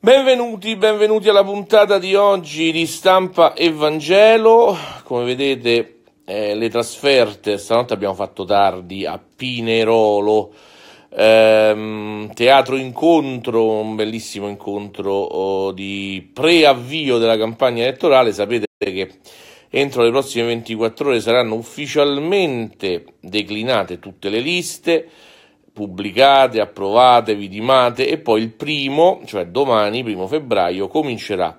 Benvenuti, benvenuti alla puntata di oggi di Stampa Evangelo. Come vedete, eh, le trasferte, stanotte abbiamo fatto tardi a Pinerolo. Ehm, teatro incontro, un bellissimo incontro oh, di preavvio della campagna elettorale. Sapete che entro le prossime 24 ore saranno ufficialmente declinate tutte le liste pubblicate, approvate, vidimate e poi il primo, cioè domani, primo febbraio, comincerà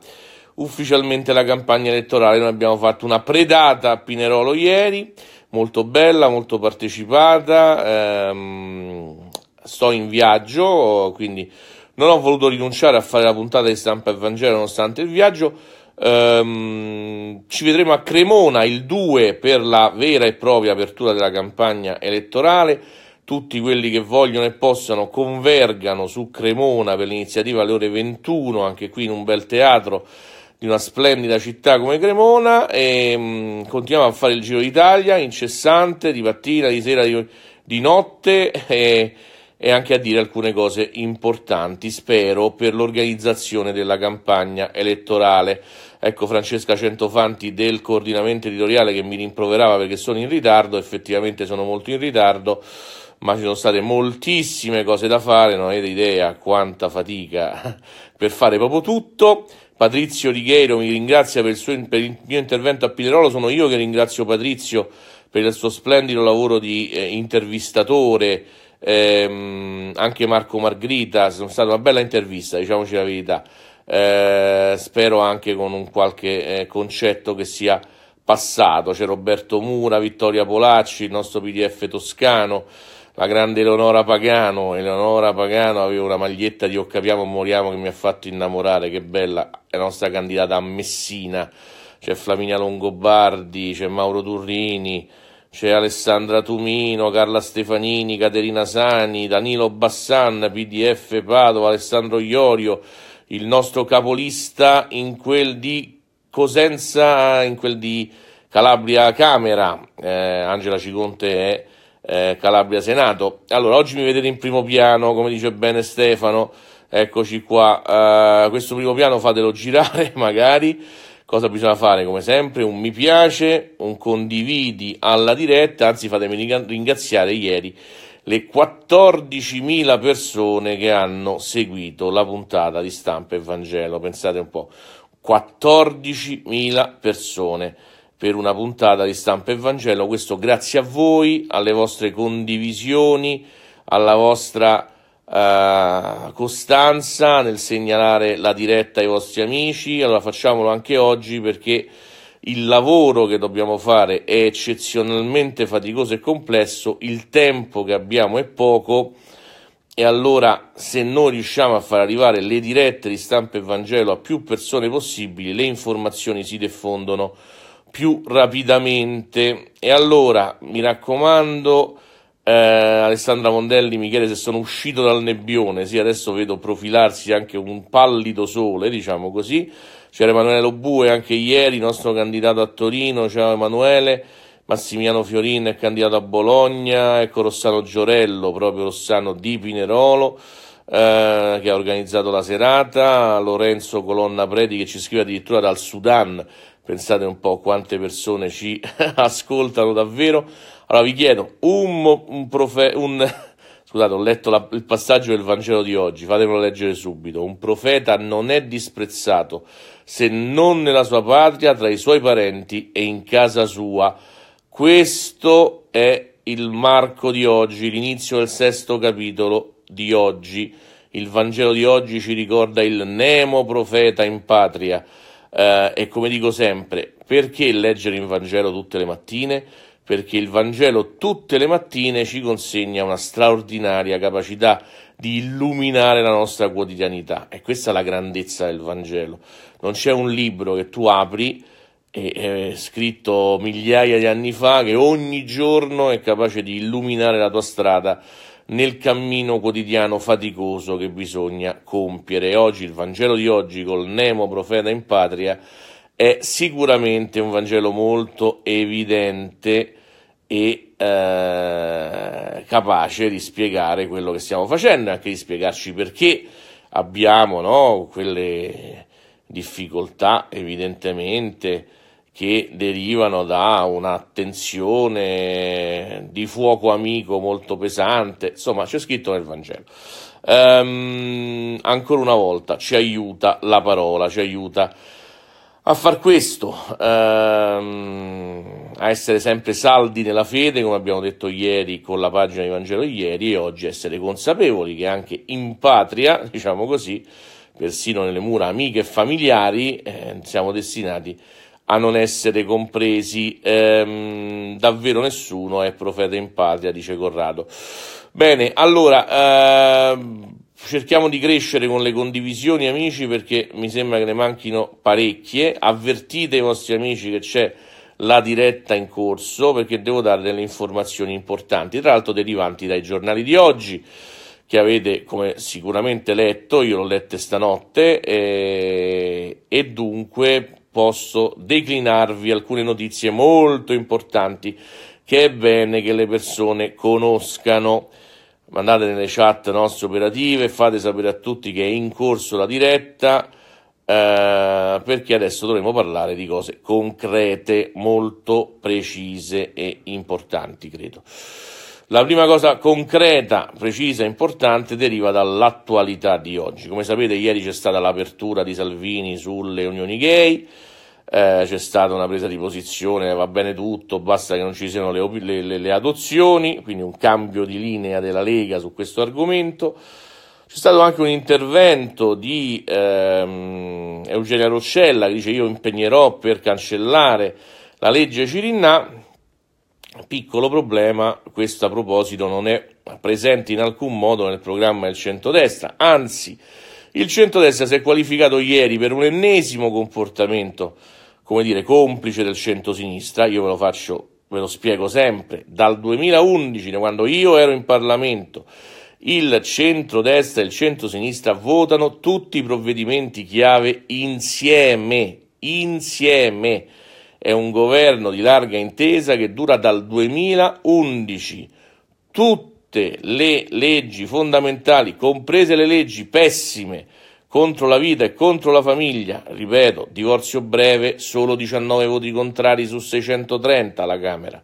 ufficialmente la campagna elettorale. Noi abbiamo fatto una predata a Pinerolo ieri, molto bella, molto partecipata. Ehm, sto in viaggio, quindi non ho voluto rinunciare a fare la puntata di stampa evangelo nonostante il viaggio. Ehm, ci vedremo a Cremona il 2 per la vera e propria apertura della campagna elettorale tutti quelli che vogliono e possano convergano su Cremona per l'iniziativa alle ore 21, anche qui in un bel teatro di una splendida città come Cremona e mh, mm, continuiamo a fare il Giro d'Italia incessante di mattina, di sera, di, di notte e, e anche a dire alcune cose importanti, spero, per l'organizzazione della campagna elettorale. Ecco Francesca Centofanti del coordinamento editoriale che mi rimproverava perché sono in ritardo, effettivamente sono molto in ritardo ma ci sono state moltissime cose da fare, non avete idea quanta fatica per fare proprio tutto. Patrizio Righiero mi ringrazia per il, suo, per il mio intervento a Pinerolo, sono io che ringrazio Patrizio per il suo splendido lavoro di eh, intervistatore, ehm, anche Marco Margherita, è stata una bella intervista, diciamoci la verità. Eh, spero anche con un qualche eh, concetto che sia passato. C'è Roberto Mura, Vittoria Polacci, il nostro PDF toscano la grande Eleonora Pagano, Eleonora Pagano aveva una maglietta di O capiamo o moriamo che mi ha fatto innamorare, che bella, è la nostra candidata a Messina, c'è Flaminia Longobardi, c'è Mauro Turrini, c'è Alessandra Tumino, Carla Stefanini, Caterina Sani, Danilo Bassan, PDF Padova, Alessandro Iorio, il nostro capolista in quel di Cosenza, in quel di Calabria Camera, eh, Angela Ciconte è eh, Calabria Senato. Allora, oggi mi vedete in primo piano, come dice bene Stefano, eccoci qua. Uh, questo primo piano fatelo girare magari. Cosa bisogna fare? Come sempre, un mi piace, un condividi alla diretta, anzi fatemi ringraziare ieri le 14.000 persone che hanno seguito la puntata di Stampa e Vangelo. Pensate un po', 14.000 persone per una puntata di stampa e Vangelo. Questo grazie a voi, alle vostre condivisioni, alla vostra eh, costanza nel segnalare la diretta ai vostri amici. Allora facciamolo anche oggi perché il lavoro che dobbiamo fare è eccezionalmente faticoso e complesso, il tempo che abbiamo è poco. E allora, se noi riusciamo a far arrivare le dirette di stampa e Vangelo a più persone possibili, le informazioni si diffondono più rapidamente. E allora, mi raccomando, eh, Alessandra Mondelli, Michele, se sono uscito dal nebbione, sì, adesso vedo profilarsi anche un pallido sole, diciamo così. C'era Emanuele Obue anche ieri, nostro candidato a Torino, ciao Emanuele. Massimiano Fiorin è candidato a Bologna, ecco Rossano Giorello, proprio Rossano di Pinerolo, eh, che ha organizzato la serata, Lorenzo Colonna Predi che ci scrive addirittura dal Sudan, Pensate un po' quante persone ci ascoltano davvero. Allora vi chiedo, un, un, profe, un scusate, ho letto la, il passaggio del Vangelo di oggi, fatemelo leggere subito. Un profeta non è disprezzato se non nella sua patria, tra i suoi parenti e in casa sua. Questo è il Marco di oggi, l'inizio del sesto capitolo di oggi. Il Vangelo di oggi ci ricorda il Nemo profeta in patria eh, e come dico sempre, perché leggere il Vangelo tutte le mattine? Perché il Vangelo tutte le mattine ci consegna una straordinaria capacità di illuminare la nostra quotidianità e questa è la grandezza del Vangelo. Non c'è un libro che tu apri è scritto migliaia di anni fa, che ogni giorno è capace di illuminare la tua strada nel cammino quotidiano faticoso che bisogna compiere. Oggi il Vangelo di oggi col Nemo profeta in patria è sicuramente un Vangelo molto evidente e eh, capace di spiegare quello che stiamo facendo, e anche di spiegarci perché abbiamo no, quelle difficoltà evidentemente che derivano da un'attenzione di fuoco amico molto pesante, insomma c'è scritto nel Vangelo. Um, ancora una volta ci aiuta la parola, ci aiuta a far questo, um, a essere sempre saldi nella fede, come abbiamo detto ieri con la pagina di Vangelo ieri, e oggi essere consapevoli che anche in patria, diciamo così, persino nelle mura amiche e familiari, eh, siamo destinati a a non essere compresi ehm, davvero nessuno è profeta in patria, dice Corrado. Bene, allora ehm, cerchiamo di crescere con le condivisioni, amici, perché mi sembra che ne manchino parecchie. Avvertite i vostri amici che c'è la diretta in corso perché devo dare delle informazioni importanti, tra l'altro derivanti dai giornali di oggi che avete come sicuramente letto, io l'ho lette stanotte e, eh, e dunque posso declinarvi alcune notizie molto importanti che è bene che le persone conoscano. Mandate nelle chat nostre operative, fate sapere a tutti che è in corso la diretta, eh, perché adesso dovremo parlare di cose concrete, molto precise e importanti, credo. La prima cosa concreta, precisa e importante deriva dall'attualità di oggi. Come sapete, ieri c'è stata l'apertura di Salvini sulle unioni gay, eh, c'è stata una presa di posizione, va bene tutto, basta che non ci siano le, le, le, le adozioni, quindi un cambio di linea della Lega su questo argomento. C'è stato anche un intervento di ehm, Eugenia Roscella che dice io impegnerò per cancellare la legge Cirinnà Piccolo problema, questo a proposito non è presente in alcun modo nel programma del centrodestra, anzi il centrodestra si è qualificato ieri per un ennesimo comportamento, come dire, complice del centrosinistra, io ve lo faccio, ve lo spiego sempre, dal 2011, quando io ero in Parlamento, il centrodestra e il centrosinistra votano tutti i provvedimenti chiave insieme, insieme. È un governo di larga intesa che dura dal 2011. Tutte le leggi fondamentali, comprese le leggi pessime contro la vita e contro la famiglia, ripeto, divorzio breve, solo 19 voti contrari su 630 alla Camera.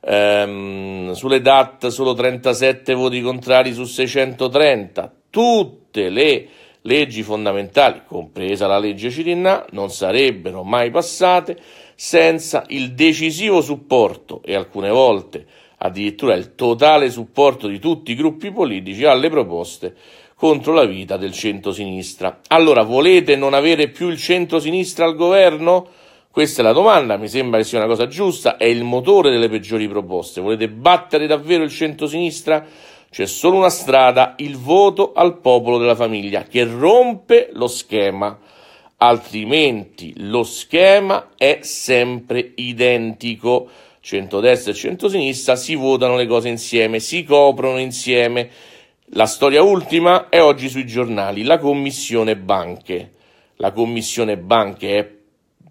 Ehm, sulle DAT solo 37 voti contrari su 630. Tutte le leggi fondamentali, compresa la legge Cirinna, non sarebbero mai passate senza il decisivo supporto e alcune volte addirittura il totale supporto di tutti i gruppi politici alle proposte contro la vita del centrosinistra. Allora volete non avere più il centrosinistra al governo? Questa è la domanda, mi sembra che sia una cosa giusta, è il motore delle peggiori proposte. Volete battere davvero il centrosinistra? C'è solo una strada, il voto al popolo della famiglia, che rompe lo schema altrimenti lo schema è sempre identico. Centrodestra e centrosinistra si votano le cose insieme, si coprono insieme. La storia ultima è oggi sui giornali, la commissione banche. La commissione banche è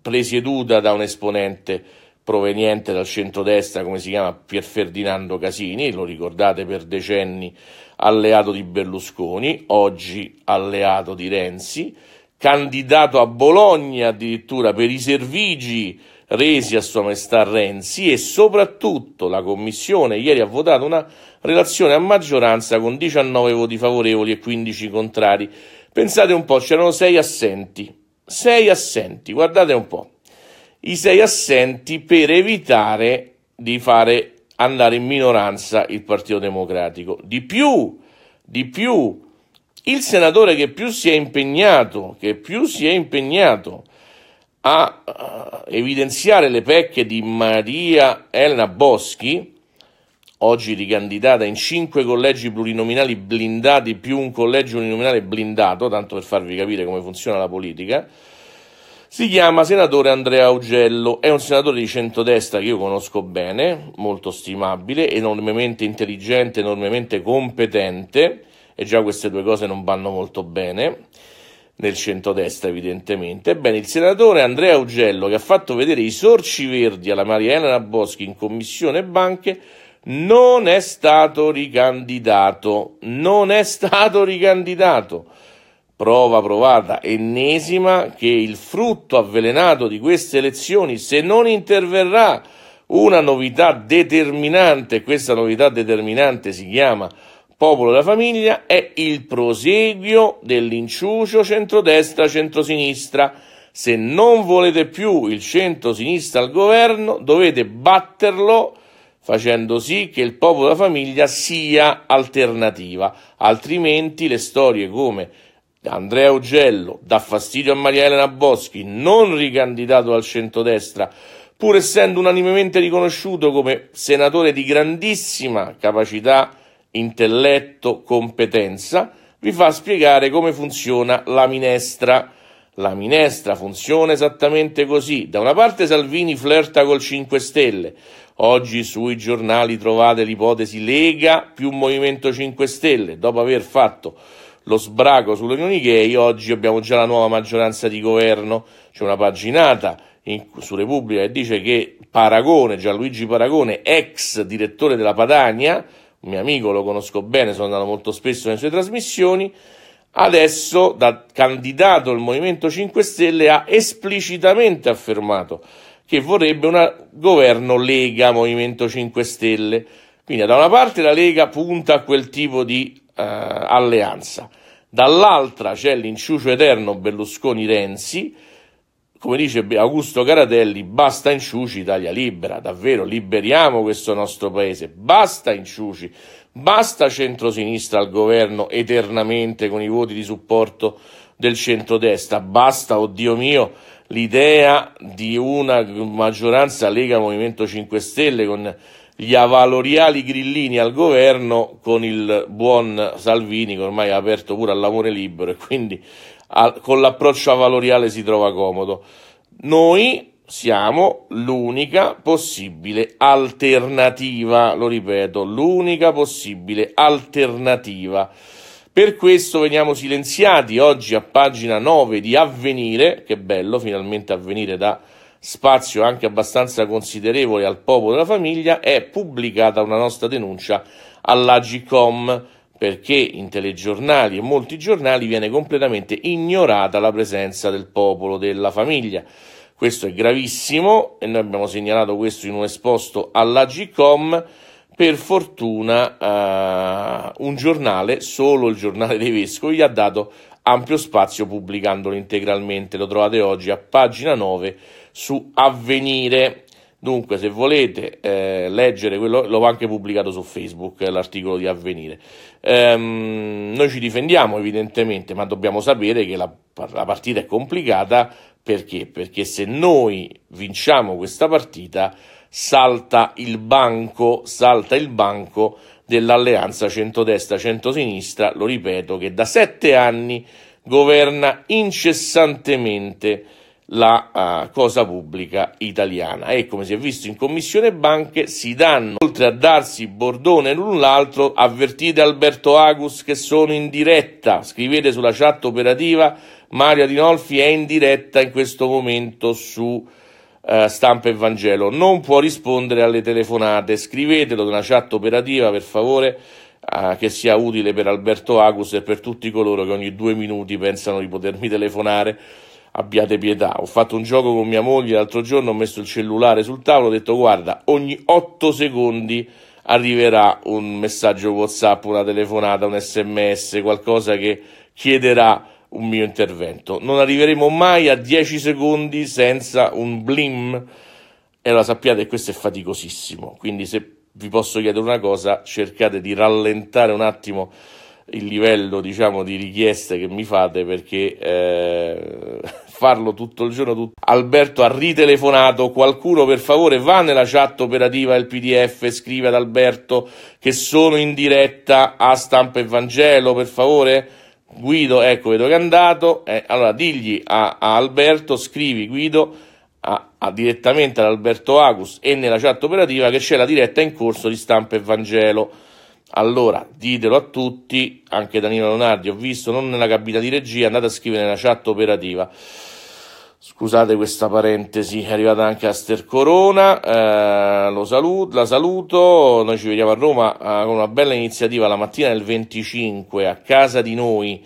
presieduta da un esponente proveniente dal centrodestra, come si chiama Pier Ferdinando Casini, lo ricordate per decenni alleato di Berlusconi, oggi alleato di Renzi candidato a Bologna addirittura per i servigi resi a Sua Maestà Renzi e soprattutto la Commissione ieri ha votato una relazione a maggioranza con 19 voti favorevoli e 15 contrari. Pensate un po', c'erano 6 assenti. 6 assenti, guardate un po'. I 6 assenti per evitare di fare andare in minoranza il Partito Democratico. Di più, di più, il senatore che più si è impegnato, che più si è impegnato a uh, evidenziare le pecche di Maria Elena Boschi, oggi ricandidata in cinque collegi plurinominali blindati più un collegio uninominale blindato, tanto per farvi capire come funziona la politica, si chiama senatore Andrea Augello, è un senatore di centrodestra che io conosco bene, molto stimabile, enormemente intelligente, enormemente competente e già queste due cose non vanno molto bene nel centrodestra evidentemente. Ebbene, il senatore Andrea Ugello che ha fatto vedere i sorci verdi alla Maria Elena Boschi in commissione banche, non è stato ricandidato, non è stato ricandidato. Prova provata, ennesima, che il frutto avvelenato di queste elezioni, se non interverrà una novità determinante, questa novità determinante si chiama popolo della famiglia è il proseguio dell'inciucio centrodestra-centrosinistra. Se non volete più il centro-sinistra al governo, dovete batterlo facendo sì che il popolo della famiglia sia alternativa, altrimenti le storie come Andrea Ugello dà fastidio a Maria Elena Boschi, non ricandidato al centrodestra, pur essendo unanimemente riconosciuto come senatore di grandissima capacità intelletto, competenza, vi fa spiegare come funziona la minestra. La minestra funziona esattamente così. Da una parte Salvini flirta col 5 Stelle. Oggi sui giornali trovate l'ipotesi Lega più Movimento 5 Stelle. Dopo aver fatto lo sbraco sulle unioni gay, oggi abbiamo già la nuova maggioranza di governo. C'è una paginata in, su Repubblica che dice che Paragone, Gianluigi Paragone, ex direttore della Padania, mio amico, lo conosco bene, sono andato molto spesso nelle sue trasmissioni. Adesso, da candidato al Movimento 5 Stelle, ha esplicitamente affermato che vorrebbe un governo Lega Movimento 5 Stelle. Quindi, da una parte la Lega punta a quel tipo di eh, alleanza, dall'altra c'è l'inciucio eterno Berlusconi-Renzi come dice Augusto Caratelli, basta inciuci, Italia libera, davvero liberiamo questo nostro paese, basta inciuci, basta centrosinistra al governo eternamente con i voti di supporto del centrodestra, basta, oddio oh mio, l'idea di una maggioranza Lega Movimento 5 Stelle con gli avaloriali grillini al governo con il buon Salvini che ormai ha aperto pure all'amore libero e quindi con l'approccio avaloriale si trova comodo. Noi siamo l'unica possibile alternativa, lo ripeto, l'unica possibile alternativa. Per questo veniamo silenziati oggi a pagina 9 di Avvenire, che bello, finalmente Avvenire dà spazio anche abbastanza considerevole al popolo della famiglia, è pubblicata una nostra denuncia all'Agicom perché in telegiornali e molti giornali viene completamente ignorata la presenza del popolo della famiglia. Questo è gravissimo e noi abbiamo segnalato questo in un esposto alla GCOM. Per fortuna eh, un giornale, solo il giornale dei vescovi, gli ha dato ampio spazio pubblicandolo integralmente. Lo trovate oggi a pagina 9 su Avvenire. Dunque, se volete eh, leggere quello, l'ho anche pubblicato su Facebook, eh, l'articolo di Avvenire. Ehm, noi ci difendiamo evidentemente, ma dobbiamo sapere che la, la partita è complicata perché? Perché se noi vinciamo questa partita salta il banco, salta il banco dell'alleanza centrodestra-centrosinistra, lo ripeto, che da sette anni governa incessantemente la uh, cosa pubblica italiana e come si è visto in commissione banche si danno oltre a darsi bordone l'un l'altro avvertite Alberto Agus che sono in diretta scrivete sulla chat operativa Mario Adinolfi è in diretta in questo momento su uh, Stampa e Vangelo non può rispondere alle telefonate scrivetelo nella chat operativa per favore uh, che sia utile per Alberto Agus e per tutti coloro che ogni due minuti pensano di potermi telefonare abbiate pietà. Ho fatto un gioco con mia moglie l'altro giorno, ho messo il cellulare sul tavolo, ho detto guarda, ogni 8 secondi arriverà un messaggio WhatsApp, una telefonata, un sms, qualcosa che chiederà un mio intervento. Non arriveremo mai a 10 secondi senza un blim. E allora sappiate che questo è faticosissimo, quindi se vi posso chiedere una cosa, cercate di rallentare un attimo il livello diciamo, di richieste che mi fate perché eh farlo tutto il giorno. Tutto. Alberto ha ritelefonato, qualcuno per favore va nella chat operativa del PDF, scrive ad Alberto che sono in diretta a Stampa e Vangelo, per favore. Guido, ecco, vedo che è andato. Eh, allora, digli a, a Alberto, scrivi Guido a, a direttamente ad Alberto Agus e nella chat operativa che c'è la diretta in corso di Stampa e Vangelo. Allora, ditelo a tutti, anche Danilo Leonardi, ho visto, non nella cabina di regia, andate a scrivere nella chat operativa. Scusate questa parentesi, è arrivata anche Aster Corona, eh, saluto, la saluto, noi ci vediamo a Roma eh, con una bella iniziativa la mattina del 25 a casa di noi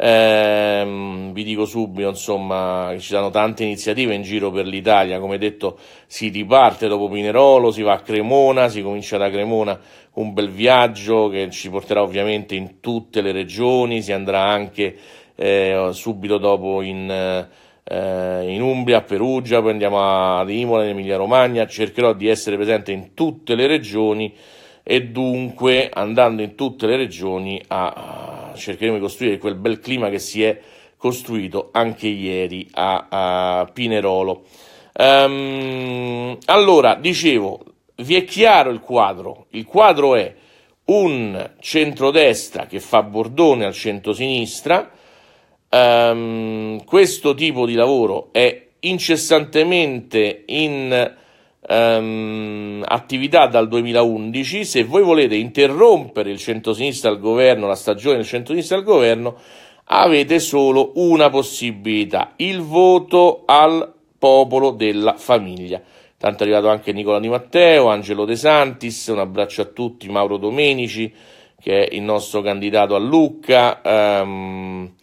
Ehm, vi dico subito, insomma, ci sono tante iniziative in giro per l'Italia. Come detto, si riparte dopo Pinerolo, si va a Cremona, si comincia da Cremona un bel viaggio che ci porterà ovviamente in tutte le regioni. Si andrà anche eh, subito dopo in, eh, in Umbria, a Perugia, poi andiamo ad Imola, in Emilia Romagna. Cercherò di essere presente in tutte le regioni e dunque andando in tutte le regioni a cercheremo di costruire quel bel clima che si è costruito anche ieri a, a Pinerolo. Um, allora, dicevo, vi è chiaro il quadro. Il quadro è un centrodestra che fa bordone al centrosinistra. Um, questo tipo di lavoro è incessantemente in ehm, attività dal 2011, se voi volete interrompere il centrosinistra al governo, la stagione del centrosinistra al governo, avete solo una possibilità, il voto al popolo della famiglia. Tanto è arrivato anche Nicola Di Matteo, Angelo De Santis, un abbraccio a tutti, Mauro Domenici, che è il nostro candidato a Lucca. Ehm,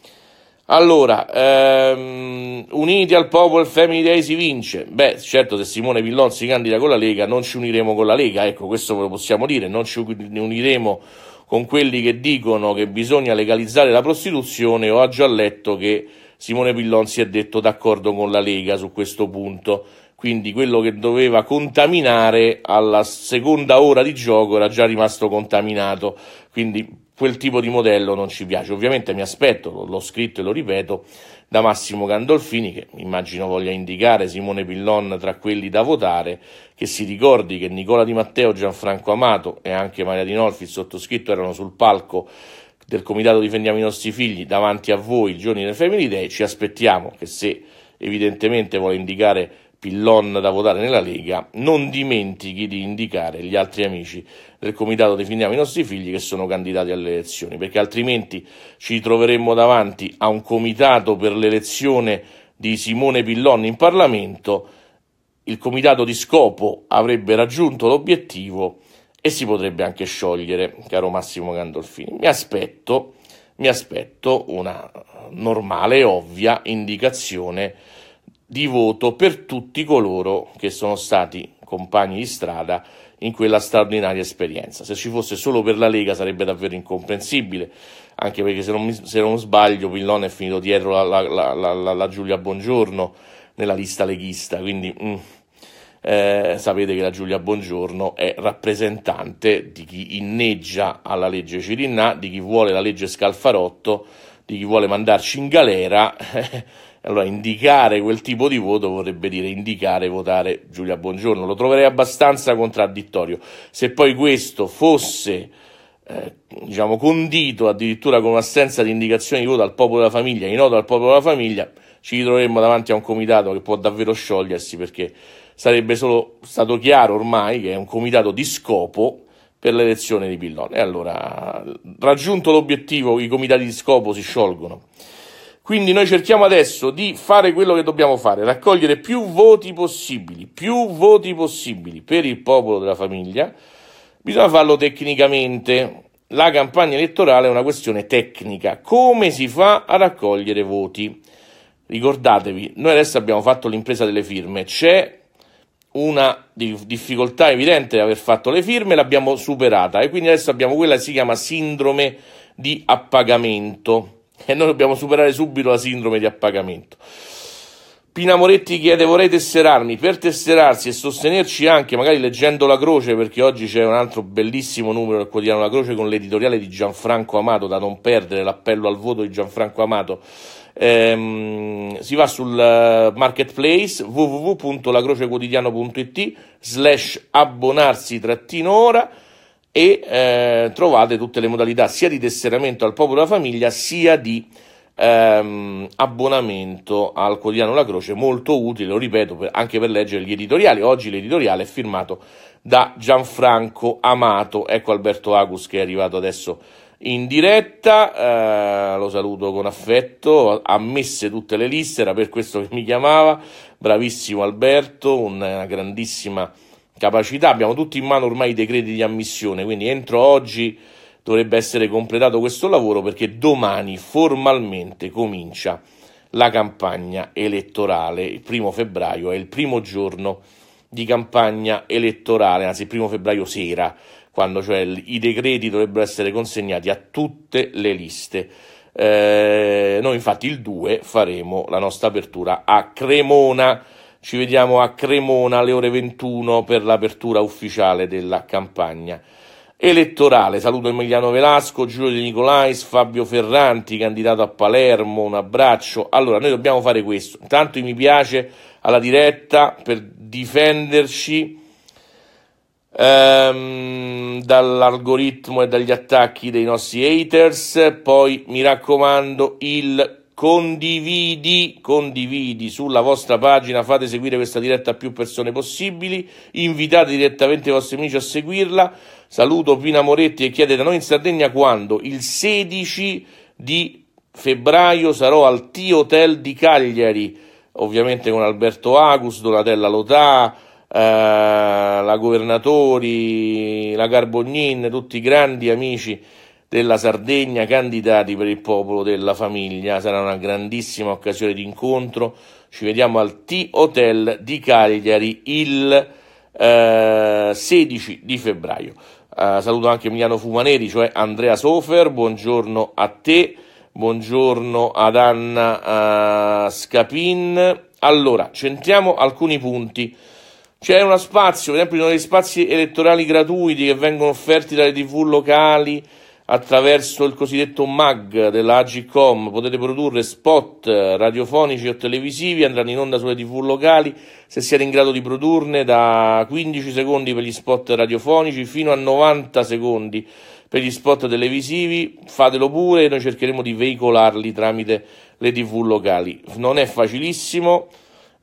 allora, ehm, uniti al popolo il Family Day si vince. Beh, certo, se Simone Villon si candida con la Lega, non ci uniremo con la Lega, ecco, questo ve lo possiamo dire, non ci uniremo con quelli che dicono che bisogna legalizzare la prostituzione. Ho già letto che Simone Villon si è detto d'accordo con la Lega su questo punto. Quindi quello che doveva contaminare alla seconda ora di gioco era già rimasto contaminato. Quindi quel tipo di modello non ci piace. Ovviamente mi aspetto, l'ho scritto e lo ripeto, da Massimo Gandolfini, che immagino voglia indicare Simone Pillon tra quelli da votare, che si ricordi che Nicola Di Matteo, Gianfranco Amato e anche Maria Di Nolfi, il sottoscritto, erano sul palco del comitato Difendiamo i nostri figli davanti a voi il giorno del Family Day. Ci aspettiamo che se evidentemente vuole indicare Pillon da votare nella Lega, non dimentichi di indicare gli altri amici del comitato Definiamo i nostri figli che sono candidati alle elezioni, perché altrimenti ci troveremmo davanti a un comitato per l'elezione di Simone Pillon in Parlamento, il comitato di scopo avrebbe raggiunto l'obiettivo e si potrebbe anche sciogliere, caro Massimo Gandolfini. Mi aspetto, mi aspetto una normale e ovvia indicazione di voto per tutti coloro che sono stati compagni di strada in quella straordinaria esperienza. Se ci fosse solo per la Lega sarebbe davvero incomprensibile, anche perché se non, se non sbaglio Pillone è finito dietro la, la, la, la, Giulia Buongiorno nella lista leghista, quindi mm, eh, sapete che la Giulia Buongiorno è rappresentante di chi inneggia alla legge Cirinnà, di chi vuole la legge Scalfarotto, di chi vuole mandarci in galera. Allora, indicare quel tipo di voto vorrebbe dire indicare votare Giulia Buongiorno. Lo troverei abbastanza contraddittorio. Se poi questo fosse eh, diciamo condito addirittura con assenza di indicazioni di voto al popolo della famiglia, in noto al popolo della famiglia, ci ritroveremmo davanti a un comitato che può davvero sciogliersi perché sarebbe solo stato chiaro ormai che è un comitato di scopo per l'elezione di Pillone. E allora, raggiunto l'obiettivo, i comitati di scopo si sciolgono. Quindi noi cerchiamo adesso di fare quello che dobbiamo fare, raccogliere più voti possibili, più voti possibili per il popolo della famiglia. Bisogna farlo tecnicamente. La campagna elettorale è una questione tecnica. Come si fa a raccogliere voti? Ricordatevi, noi adesso abbiamo fatto l'impresa delle firme, c'è una difficoltà evidente di aver fatto le firme, l'abbiamo superata e quindi adesso abbiamo quella che si chiama sindrome di appagamento e noi dobbiamo superare subito la sindrome di appagamento. Pina Moretti chiede vorrei tesserarmi, per tesserarsi e sostenerci anche, magari leggendo La Croce, perché oggi c'è un altro bellissimo numero del quotidiano La Croce con l'editoriale di Gianfranco Amato, da non perdere l'appello al voto di Gianfranco Amato, ehm, si va sul eh, marketplace www.lacrocequotidiano.it slash abbonarsi trattino ora e eh, trovate tutte le modalità sia di tesseramento al popolo della famiglia sia di ehm, abbonamento al quotidiano La Croce, molto utile, lo ripeto, per, anche per leggere gli editoriali. Oggi l'editoriale è firmato da Gianfranco Amato, ecco Alberto Agus che è arrivato adesso in diretta, eh, lo saluto con affetto, ha ammesse tutte le liste, era per questo che mi chiamava, bravissimo Alberto, una grandissima capacità, abbiamo tutti in mano ormai i decreti di ammissione, quindi entro oggi dovrebbe essere completato questo lavoro perché domani formalmente comincia la campagna elettorale, il primo febbraio è il primo giorno di campagna elettorale, anzi il primo febbraio sera, quando cioè i decreti dovrebbero essere consegnati a tutte le liste. Eh, noi infatti il 2 faremo la nostra apertura a Cremona ci vediamo a Cremona alle ore 21 per l'apertura ufficiale della campagna elettorale. Saluto Emiliano Velasco, Giulio De Nicolais, Fabio Ferranti, candidato a Palermo. Un abbraccio. Allora, noi dobbiamo fare questo. Intanto mi piace alla diretta per difenderci ehm, dall'algoritmo e dagli attacchi dei nostri haters. Poi mi raccomando il condividi, condividi sulla vostra pagina, fate seguire questa diretta a più persone possibili, invitate direttamente i vostri amici a seguirla. Saluto Pina Moretti e chiede da noi in Sardegna quando il 16 di febbraio sarò al T Hotel di Cagliari, ovviamente con Alberto Agus, Donatella Lotà, eh, la Governatori, la Carbognin, tutti grandi amici della Sardegna candidati per il popolo della famiglia. Sarà una grandissima occasione di incontro. Ci vediamo al T Hotel di Cagliari il eh, 16 di febbraio. Eh, saluto anche Emiliano Fumaneri, cioè Andrea Sofer. Buongiorno a te, buongiorno ad Anna eh, Scapin. Allora, centriamo alcuni punti. C'è uno spazio, per esempio, uno degli spazi elettorali gratuiti che vengono offerti dalle tv locali, attraverso il cosiddetto MAG della Agicom potete produrre spot radiofonici o televisivi, andranno in onda sulle tv locali se siete in grado di produrne da 15 secondi per gli spot radiofonici fino a 90 secondi per gli spot televisivi, fatelo pure e noi cercheremo di veicolarli tramite le tv locali. Non è facilissimo,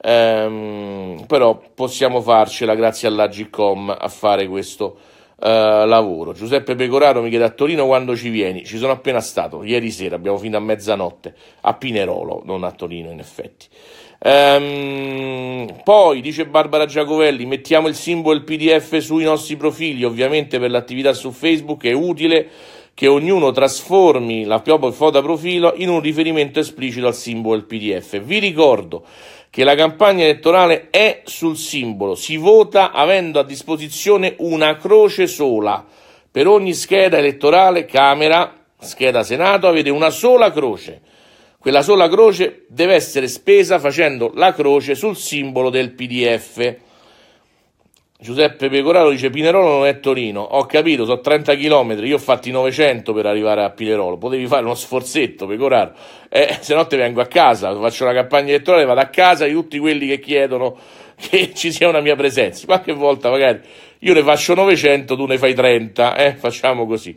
ehm, però possiamo farcela grazie all'Agicom a fare questo eh, lavoro. Giuseppe Pecoraro mi chiede a Torino quando ci vieni. Ci sono appena stato, ieri sera, abbiamo fino a mezzanotte a Pinerolo, non a Torino in effetti. Um, poi dice Barbara Giacovelli: mettiamo il simbolo del PDF sui nostri profili, ovviamente per l'attività su Facebook è utile che ognuno trasformi la foto profilo in un riferimento esplicito al simbolo del PDF. Vi ricordo che la campagna elettorale è sul simbolo, si vota avendo a disposizione una croce sola. Per ogni scheda elettorale, Camera, scheda Senato, avete una sola croce. Quella sola croce deve essere spesa facendo la croce sul simbolo del PDF. Giuseppe Pecoraro dice Pinerolo non è Torino, ho capito, sono 30 km, io ho fatti 900 per arrivare a Pinerolo, potevi fare uno sforzetto Pecoraro, eh, se no te vengo a casa, faccio una campagna elettorale, vado a casa di tutti quelli che chiedono che ci sia una mia presenza, qualche volta magari io ne faccio 900, tu ne fai 30, eh, facciamo così.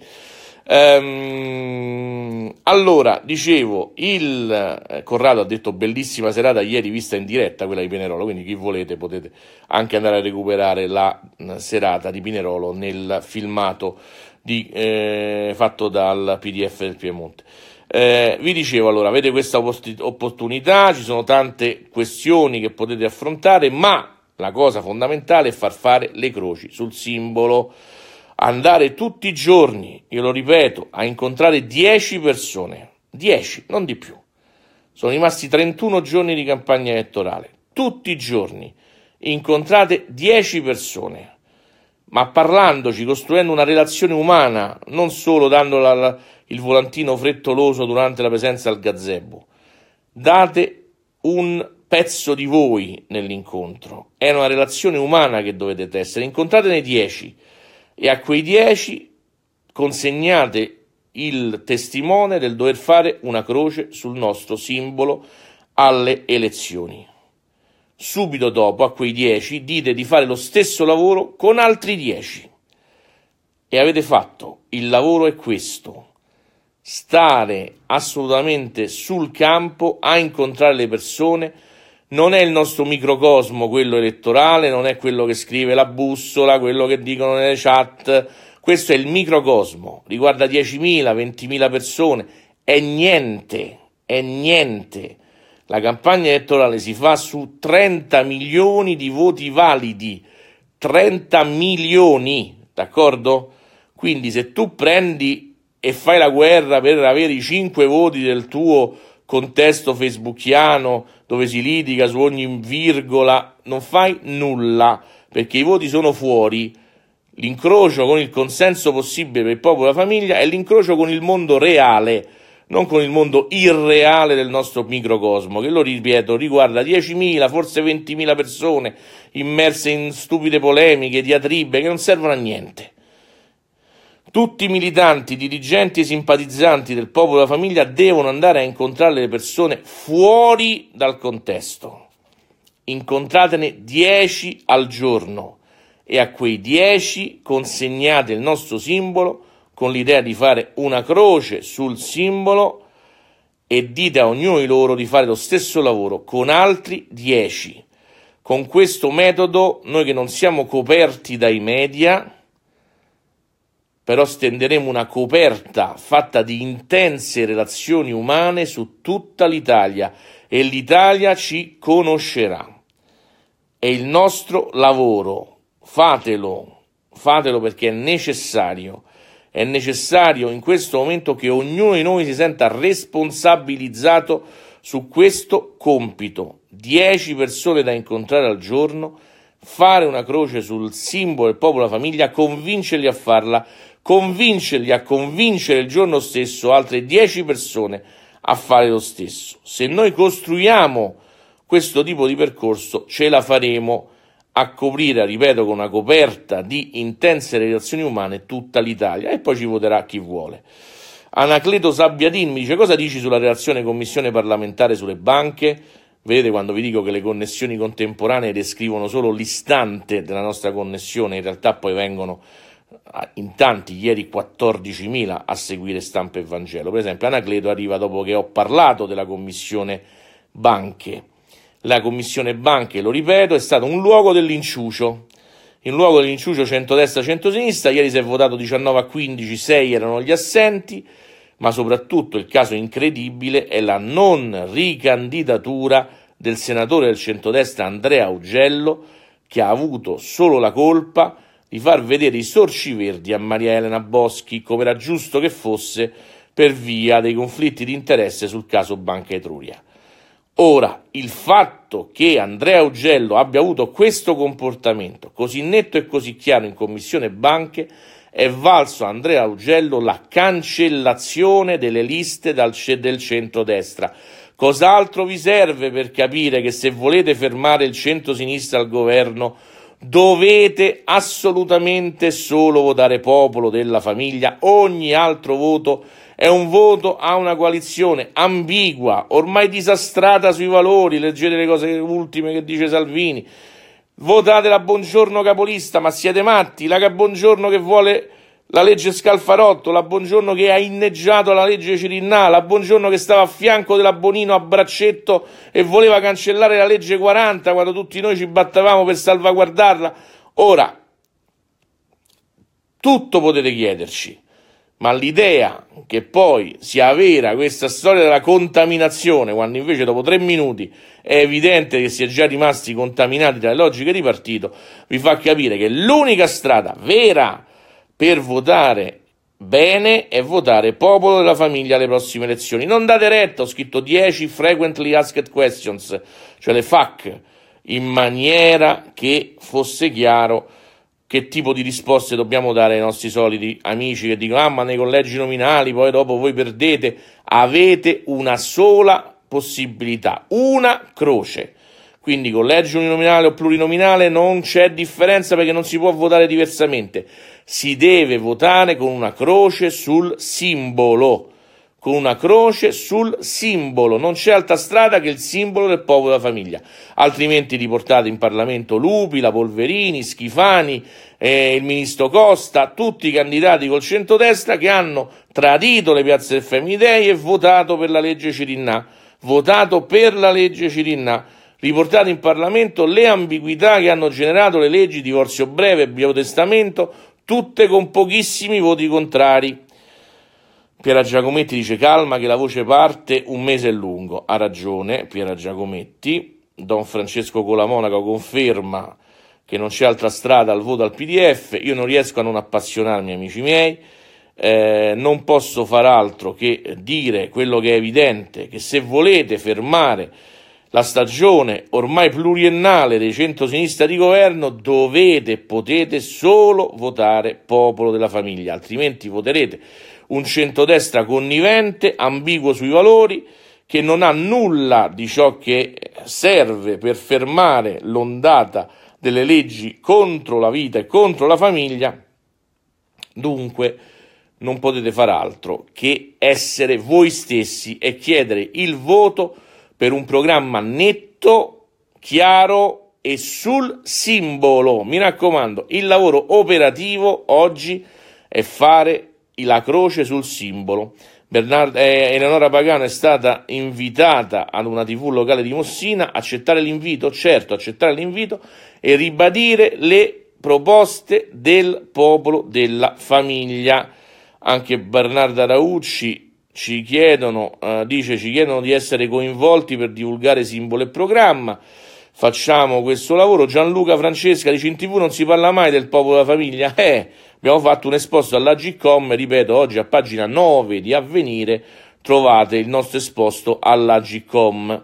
Ehm, allora, dicevo, il eh, Corrado ha detto bellissima serata ieri vista in diretta quella di Pinerolo, quindi chi volete potete anche andare a recuperare la mm, serata di Pinerolo nel filmato di, eh, fatto dal PDF del Piemonte. Eh, vi dicevo allora, avete questa opportunità, ci sono tante questioni che potete affrontare, ma la cosa fondamentale è far fare le croci sul simbolo andare tutti i giorni, io lo ripeto, a incontrare 10 persone, 10, non di più. Sono rimasti 31 giorni di campagna elettorale, tutti i giorni incontrate 10 persone, ma parlandoci, costruendo una relazione umana, non solo dando la, il volantino frettoloso durante la presenza al gazebo. Date un pezzo di voi nell'incontro, è una relazione umana che dovete tessere, incontratene 10 e a quei dieci consegnate il testimone del dover fare una croce sul nostro simbolo alle elezioni. Subito dopo, a quei dieci, dite di fare lo stesso lavoro con altri dieci. E avete fatto, il lavoro è questo, stare assolutamente sul campo a incontrare le persone, non è il nostro microcosmo quello elettorale, non è quello che scrive la bussola, quello che dicono nelle chat, questo è il microcosmo, riguarda 10.000, 20.000 persone, è niente, è niente. La campagna elettorale si fa su 30 milioni di voti validi, 30 milioni, d'accordo? Quindi se tu prendi e fai la guerra per avere i 5 voti del tuo contesto facebookiano dove si litiga su ogni virgola, non fai nulla perché i voti sono fuori. L'incrocio con il consenso possibile per il popolo e la famiglia è l'incrocio con il mondo reale, non con il mondo irreale del nostro microcosmo, che lo ripeto riguarda 10.000, forse 20.000 persone immerse in stupide polemiche, diatribe che non servono a niente. Tutti i militanti, dirigenti e simpatizzanti del popolo della famiglia devono andare a incontrare le persone fuori dal contesto. Incontratene 10 al giorno e a quei 10 consegnate il nostro simbolo con l'idea di fare una croce sul simbolo e dite a ognuno di loro di fare lo stesso lavoro con altri 10. Con questo metodo, noi che non siamo coperti dai media, però stenderemo una coperta fatta di intense relazioni umane su tutta l'Italia e l'Italia ci conoscerà. È il nostro lavoro, fatelo, fatelo perché è necessario. È necessario in questo momento che ognuno di noi si senta responsabilizzato su questo compito. Dieci persone da incontrare al giorno, fare una croce sul simbolo del popolo e la famiglia, convincerli a farla convincerli a convincere il giorno stesso altre 10 persone a fare lo stesso. Se noi costruiamo questo tipo di percorso, ce la faremo a coprire, ripeto, con una coperta di intense relazioni umane tutta l'Italia e poi ci voterà chi vuole. Anacleto Sabbiadin mi dice cosa dici sulla relazione commissione parlamentare sulle banche? Vedete quando vi dico che le connessioni contemporanee descrivono solo l'istante della nostra connessione, in realtà poi vengono in tanti, ieri 14.000 a seguire Stampa e Vangelo. Per esempio, Anacleto arriva dopo che ho parlato della commissione banche. La commissione banche, lo ripeto, è stato un luogo dell'inciucio. In luogo dell'inciucio centrodestra-centrosinistra, ieri si è votato 19 a 15, 6 erano gli assenti, ma soprattutto il caso incredibile è la non ricandidatura del senatore del centrodestra Andrea Augello, che ha avuto solo la colpa di far vedere i sorci verdi a Maria Elena Boschi, come era giusto che fosse per via dei conflitti di interesse sul caso Banca Etruria. Ora, il fatto che Andrea Ugello abbia avuto questo comportamento così netto e così chiaro in commissione banche è valso a Andrea Ugello la cancellazione delle liste dal, del centrodestra. Cos'altro vi serve per capire che se volete fermare il centro-sinistra al governo Dovete assolutamente solo votare popolo della famiglia, ogni altro voto è un voto a una coalizione ambigua, ormai disastrata sui valori, leggete le cose ultime che dice Salvini. Votate la buongiorno capolista, ma siete matti, la buongiorno che vuole la legge Scalfarotto, la Buongiorno che ha inneggiato la legge Cirinnà, la Buongiorno che stava a fianco della Bonino a braccetto e voleva cancellare la legge 40 quando tutti noi ci battevamo per salvaguardarla. Ora, tutto potete chiederci, ma l'idea che poi sia vera questa storia della contaminazione, quando invece dopo tre minuti è evidente che si è già rimasti contaminati dalle logiche di partito, vi fa capire che l'unica strada vera per votare bene e votare popolo della famiglia alle prossime elezioni. Non date retta, ho scritto 10 frequently asked questions, cioè le FAC, in maniera che fosse chiaro che tipo di risposte dobbiamo dare ai nostri soliti amici che dicono ah ma nei collegi nominali poi dopo voi perdete, avete una sola possibilità, una croce quindi collegio uninominale o plurinominale non c'è differenza perché non si può votare diversamente. Si deve votare con una croce sul simbolo. Con una croce sul simbolo. Non c'è altra strada che il simbolo del popolo della famiglia. Altrimenti riportate in Parlamento Lupi, la Polverini, Schifani, eh, il ministro Costa, tutti i candidati col centrodestra che hanno tradito le piazze del Femminidei e votato per la legge Cirinna. Votato per la legge Cirinna riportate in Parlamento le ambiguità che hanno generato le leggi divorzio breve e biotestamento, tutte con pochissimi voti contrari. Piera Giacometti dice calma che la voce parte un mese è lungo. Ha ragione Piera Giacometti. Don Francesco Colamonaco conferma che non c'è altra strada al voto al PDF. Io non riesco a non appassionarmi, amici miei. Eh, non posso far altro che dire quello che è evidente, che se volete fermare la stagione ormai pluriennale dei centrosinistra di governo, dovete e potete solo votare popolo della famiglia, altrimenti voterete un centrodestra connivente, ambiguo sui valori, che non ha nulla di ciò che serve per fermare l'ondata delle leggi contro la vita e contro la famiglia, dunque non potete far altro che essere voi stessi e chiedere il voto per un programma netto, chiaro e sul simbolo. Mi raccomando, il lavoro operativo oggi è fare la croce sul simbolo. Bernard, eh, Eleonora Pagano è stata invitata ad una TV locale di Mossina, accettare l'invito, certo, accettare l'invito e ribadire le proposte del popolo della famiglia. Anche Bernarda Raucci ci chiedono, eh, dice, ci chiedono di essere coinvolti per divulgare simbolo e programma. Facciamo questo lavoro. Gianluca Francesca dice in tv non si parla mai del popolo della famiglia. Eh, abbiamo fatto un esposto alla Gcom, ripeto, oggi a pagina 9 di Avvenire trovate il nostro esposto alla Gcom. Um,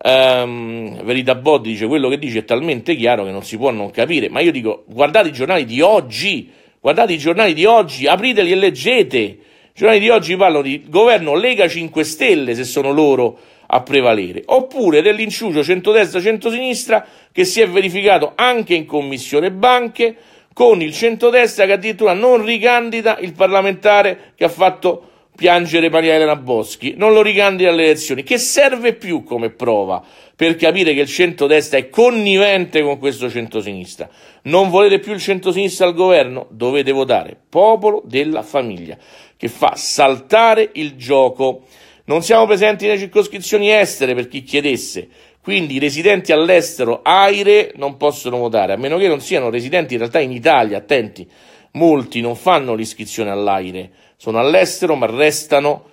ehm, Verita Bod dice quello che dice è talmente chiaro che non si può non capire, ma io dico guardate i giornali di oggi, guardate i giornali di oggi, apriteli e leggete giornali di oggi parlano di governo Lega 5 Stelle, se sono loro a prevalere, oppure dell'inciucio centrodestra-centrosinistra che si è verificato anche in commissione banche, con il centrodestra che addirittura non ricandida il parlamentare che ha fatto piangere Maria Elena Boschi, non lo ricandida alle elezioni, che serve più come prova per capire che il centrodestra è connivente con questo centrosinistra. Non volete più il centrosinistra al governo? Dovete votare Popolo della Famiglia che fa saltare il gioco. Non siamo presenti nelle circoscrizioni estere per chi chiedesse, quindi i residenti all'estero aire non possono votare, a meno che non siano residenti in realtà in Italia, attenti, molti non fanno l'iscrizione all'aire, sono all'estero ma restano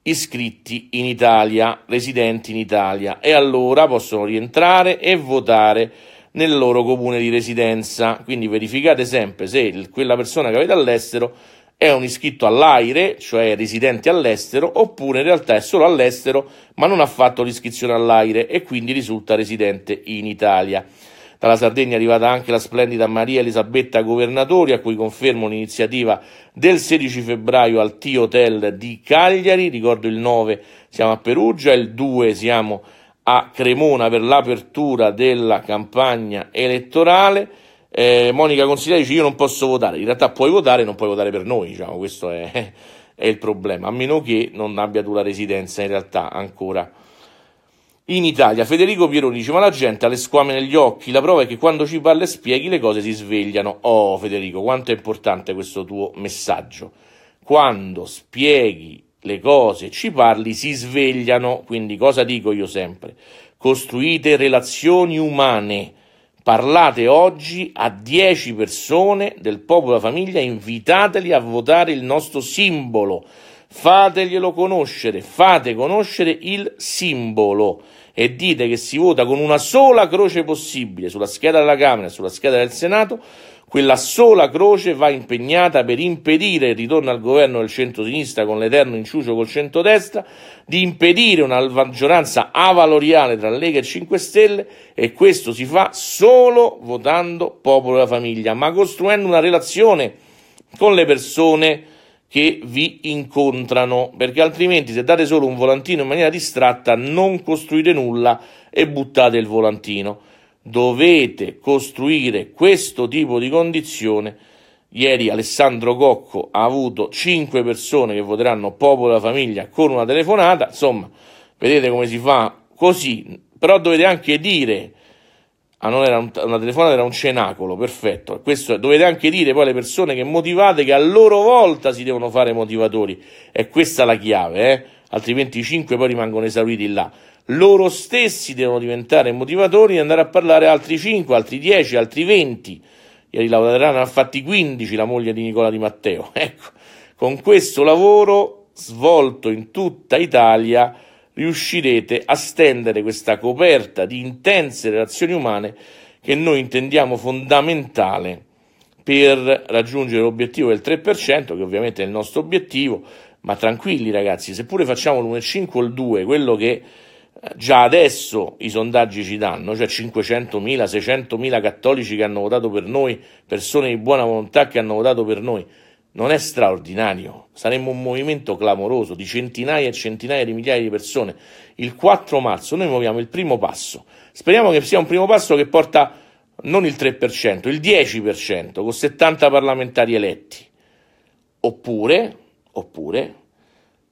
iscritti in Italia, residenti in Italia e allora possono rientrare e votare nel loro comune di residenza. Quindi verificate sempre se quella persona che avete all'estero è un iscritto all'AIRE, cioè residente all'estero, oppure in realtà è solo all'estero ma non ha fatto l'iscrizione all'AIRE e quindi risulta residente in Italia. Dalla Sardegna è arrivata anche la splendida Maria Elisabetta Governatori, a cui confermo l'iniziativa del 16 febbraio al T-Hotel di Cagliari. Ricordo il 9 siamo a Perugia, il 2 siamo a Cremona per l'apertura della campagna elettorale eh, Monica Consiglia dice io non posso votare, in realtà puoi votare, non puoi votare per noi, diciamo, questo è, è il problema, a meno che non abbia tu la residenza in realtà ancora. In Italia, Federico Pieroni dice: Ma la gente ha le squame negli occhi. La prova è che quando ci parla e spieghi le cose si svegliano. Oh, Federico, quanto è importante questo tuo messaggio. Quando spieghi le cose ci parli si svegliano. Quindi, cosa dico io sempre? Costruite relazioni umane Parlate oggi a 10 persone del popolo della famiglia, invitateli a votare il nostro simbolo fateglielo conoscere, fate conoscere il simbolo e dite che si vota con una sola croce possibile sulla scheda della Camera e sulla scheda del Senato. Quella sola croce va impegnata per impedire il ritorno al governo del centro-sinistra con l'eterno inciucio col centro-destra, di impedire una maggioranza avaloriale tra Lega e 5 Stelle e questo si fa solo votando popolo e famiglia, ma costruendo una relazione con le persone che vi incontrano, perché altrimenti se date solo un volantino in maniera distratta non costruite nulla e buttate il volantino. Dovete costruire questo tipo di condizione. Ieri Alessandro Cocco ha avuto 5 persone che voteranno Popolo della Famiglia con una telefonata, insomma, vedete come si fa così, però dovete anche dire Ah, non era un, una telefonata, era un cenacolo, perfetto. Questo dovete anche dire poi alle persone che motivate che a loro volta si devono fare motivatori. È questa la chiave, eh? altrimenti i 5 poi rimangono esauriti là. Loro stessi devono diventare motivatori e andare a parlare altri 5, altri 10, altri 20. Ieri la ne ha fatti 15 la moglie di Nicola Di Matteo. Ecco, con questo lavoro svolto in tutta Italia riuscirete a stendere questa coperta di intense relazioni umane che noi intendiamo fondamentale per raggiungere l'obiettivo del 3%, che ovviamente è il nostro obiettivo, ma tranquilli ragazzi, seppure facciamo l'1,5 o il 2, quello che eh, già adesso i sondaggi ci danno, cioè 500.000, 600.000 cattolici che hanno votato per noi, persone di buona volontà che hanno votato per noi, non è straordinario, saremmo un movimento clamoroso di centinaia e centinaia di migliaia di persone. Il 4 marzo noi muoviamo il primo passo. Speriamo che sia un primo passo che porta non il 3%, il 10%, con 70 parlamentari eletti. Oppure, oppure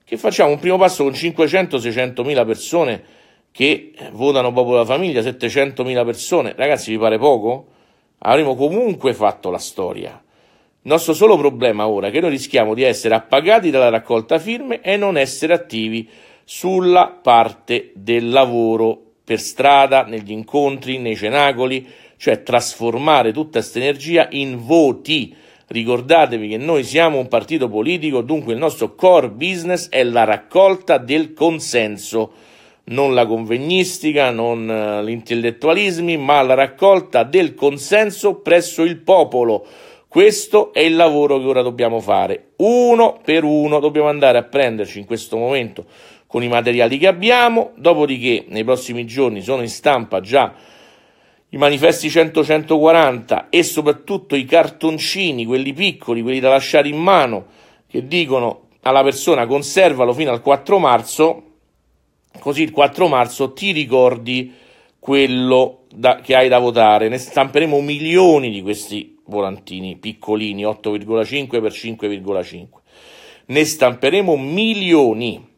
che facciamo un primo passo con 500-600 mila persone che votano proprio la famiglia, 700 mila persone. Ragazzi, vi pare poco? Avremo comunque fatto la storia il nostro solo problema ora è che noi rischiamo di essere appagati dalla raccolta firme e non essere attivi sulla parte del lavoro per strada, negli incontri, nei cenacoli, cioè trasformare tutta questa energia in voti. Ricordatevi che noi siamo un partito politico, dunque il nostro core business è la raccolta del consenso, non la convegnistica, non eh, l'intellettualismo, ma la raccolta del consenso presso il popolo questo è il lavoro che ora dobbiamo fare. Uno per uno dobbiamo andare a prenderci in questo momento con i materiali che abbiamo, dopodiché nei prossimi giorni sono in stampa già i manifesti 100-140 e soprattutto i cartoncini, quelli piccoli, quelli da lasciare in mano, che dicono alla persona conservalo fino al 4 marzo, così il 4 marzo ti ricordi quello da, che hai da votare. Ne stamperemo milioni di questi volantini piccolini 8,5 x 5,5. Ne stamperemo milioni.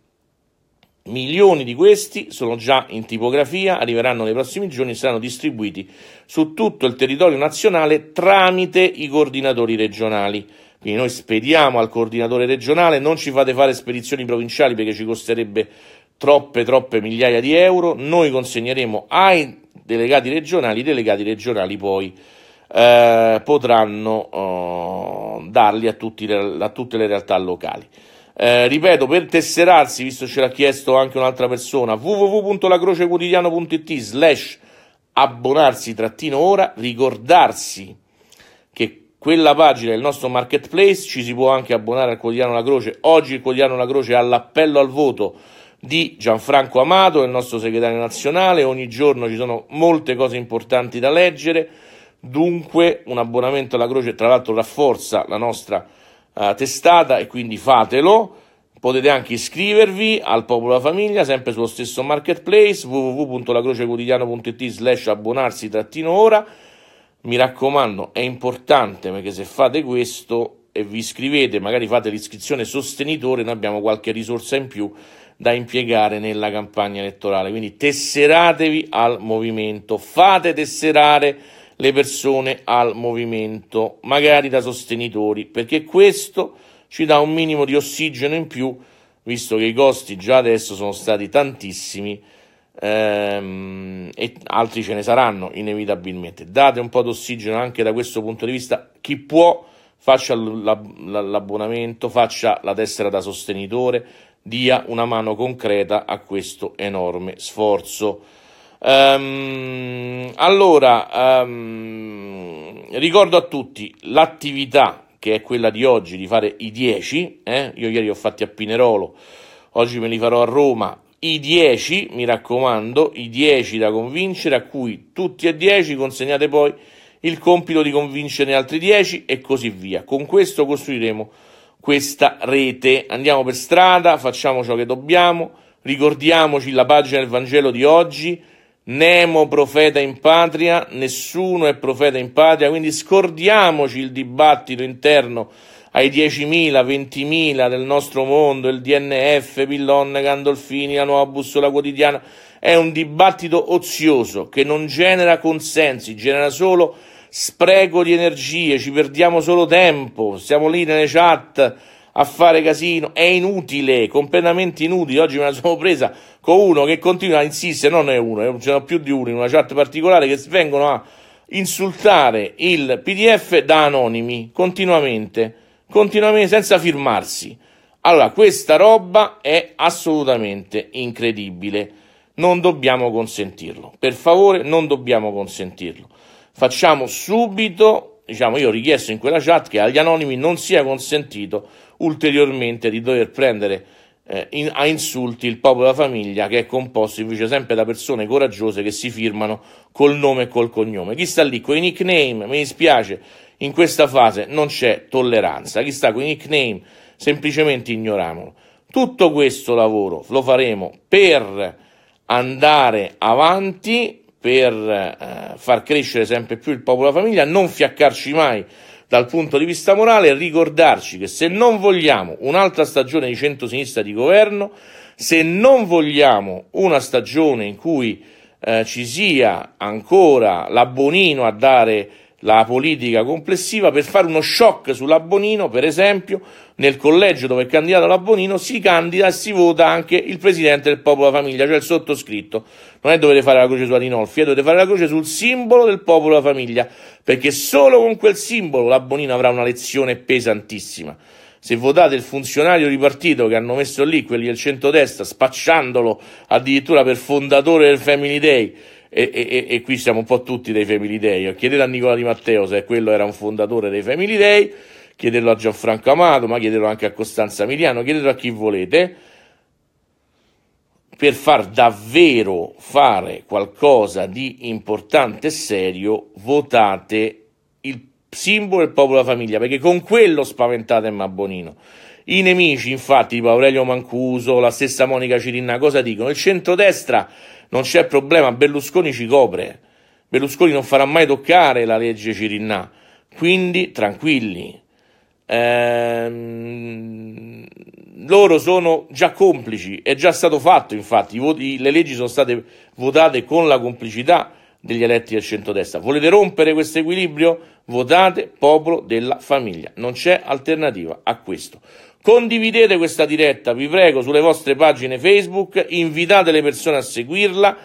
Milioni di questi sono già in tipografia, arriveranno nei prossimi giorni e saranno distribuiti su tutto il territorio nazionale tramite i coordinatori regionali. Quindi noi spediamo al coordinatore regionale, non ci fate fare spedizioni provinciali perché ci costerebbe troppe, troppe migliaia di euro. Noi consegneremo ai delegati regionali, i delegati regionali poi eh, potranno oh, darli a, le, a, tutte le realtà locali. Eh, ripeto, per tesserarsi, visto ce l'ha chiesto anche un'altra persona, www.lacrocequotidiano.it slash abbonarsi trattino ora, ricordarsi che quella pagina è il nostro marketplace, ci si può anche abbonare al quotidiano La Croce. Oggi il quotidiano La Croce ha l'appello al voto di Gianfranco Amato, il nostro segretario nazionale, ogni giorno ci sono molte cose importanti da leggere. Dunque un abbonamento alla Croce tra l'altro rafforza la nostra eh, testata e quindi fatelo. Potete anche iscrivervi al Popolo Famiglia sempre sullo stesso marketplace www.lacrocequotidiano.it slash abbonarsi trattino ora. Mi raccomando, è importante perché se fate questo e vi iscrivete, magari fate l'iscrizione sostenitore, noi abbiamo qualche risorsa in più da impiegare nella campagna elettorale. Quindi tesseratevi al movimento, fate tesserare le persone al movimento, magari da sostenitori, perché questo ci dà un minimo di ossigeno in più, visto che i costi già adesso sono stati tantissimi ehm, e altri ce ne saranno inevitabilmente. Date un po' d'ossigeno anche da questo punto di vista, chi può faccia l'abbonamento, faccia la tessera da sostenitore, dia una mano concreta a questo enorme sforzo. Um, allora, um, ricordo a tutti l'attività che è quella di oggi, di fare i 10, eh? io ieri li ho fatti a Pinerolo, oggi me li farò a Roma, i 10, mi raccomando, i 10 da convincere, a cui tutti e 10 consegnate poi il compito di convincere altri 10 e così via. Con questo costruiremo questa rete. Andiamo per strada, facciamo ciò che dobbiamo, ricordiamoci la pagina del Vangelo di oggi, Nemo profeta in patria, nessuno è profeta in patria, quindi scordiamoci il dibattito interno ai 10.000, 20.000 del nostro mondo, il DNF, Pillon, Gandolfini, la nuova bussola quotidiana, è un dibattito ozioso che non genera consensi, genera solo spreco di energie, ci perdiamo solo tempo, siamo lì nelle chat, a fare casino, è inutile, completamente inutile. Oggi me la sono presa con uno che continua a insistere, non è uno, ce n'ho più di uno in una chat particolare che vengono a insultare il PDF da anonimi continuamente, continuamente senza firmarsi. Allora, questa roba è assolutamente incredibile. Non dobbiamo consentirlo. Per favore, non dobbiamo consentirlo. Facciamo subito, diciamo, io ho richiesto in quella chat che agli anonimi non sia consentito ulteriormente di dover prendere eh, in, a insulti il popolo della famiglia che è composto invece sempre da persone coraggiose che si firmano col nome e col cognome. Chi sta lì con i nickname, mi dispiace, in questa fase non c'è tolleranza. Chi sta con i nickname, semplicemente ignoriamolo. Tutto questo lavoro lo faremo per andare avanti, per eh, far crescere sempre più il popolo della famiglia, non fiaccarci mai dal punto di vista morale è ricordarci che se non vogliamo un'altra stagione di centrosinistra di governo, se non vogliamo una stagione in cui eh, ci sia ancora la Bonino a dare la politica complessiva per fare uno shock sull'Abbonino, per esempio, nel collegio dove è candidato l'Abbonino si candida e si vota anche il presidente del popolo della famiglia, cioè il sottoscritto. Non è dovete fare la croce su Adinolfi, è dovete fare la croce sul simbolo del popolo della famiglia, perché solo con quel simbolo l'Abbonino avrà una lezione pesantissima. Se votate il funzionario di partito che hanno messo lì quelli del centrodestra, spacciandolo addirittura per fondatore del Family Day, e, e, e, qui siamo un po' tutti dei Family Day. Chiedete a Nicola Di Matteo se quello era un fondatore dei Family Day, chiedetelo a Gianfranco Amato, ma chiedetelo anche a Costanza Miliano, chiedetelo a chi volete per far davvero fare qualcosa di importante e serio, votate il simbolo del popolo della famiglia, perché con quello spaventate Mabbonino. I nemici, infatti, tipo Aurelio Mancuso, la stessa Monica Cirinna, cosa dicono? Il centrodestra non c'è problema, Berlusconi ci copre. Berlusconi non farà mai toccare la legge Cirinna. Quindi tranquilli. Ehm, loro sono già complici, è già stato fatto, infatti, voti, le leggi sono state votate con la complicità degli eletti del centrodestra. Volete rompere questo equilibrio? Votate popolo della famiglia, non c'è alternativa a questo. Condividete questa diretta, vi prego, sulle vostre pagine Facebook, invitate le persone a seguirla,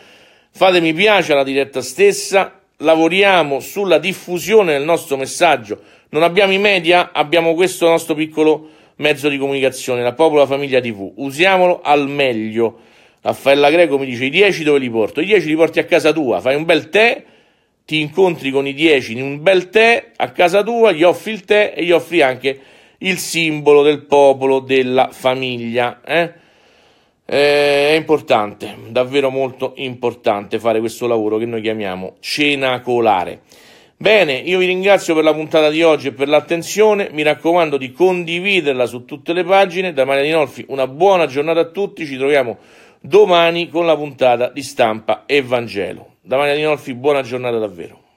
fate mi piace alla diretta stessa, lavoriamo sulla diffusione del nostro messaggio. Non abbiamo i media, abbiamo questo nostro piccolo mezzo di comunicazione, la Popola Famiglia TV. Usiamolo al meglio. Raffaella Greco mi dice i 10 dove li porto? I 10 li porti a casa tua, fai un bel tè, ti incontri con i 10 in un bel tè a casa tua, gli offri il tè e gli offri anche il simbolo del popolo della famiglia. Eh? eh? è importante, davvero molto importante fare questo lavoro che noi chiamiamo cenacolare. Bene, io vi ringrazio per la puntata di oggi e per l'attenzione, mi raccomando di condividerla su tutte le pagine, da Maria Dinolfi una buona giornata a tutti, ci troviamo domani con la puntata di stampa Evangelo. Da Maria Dinolfi buona giornata davvero.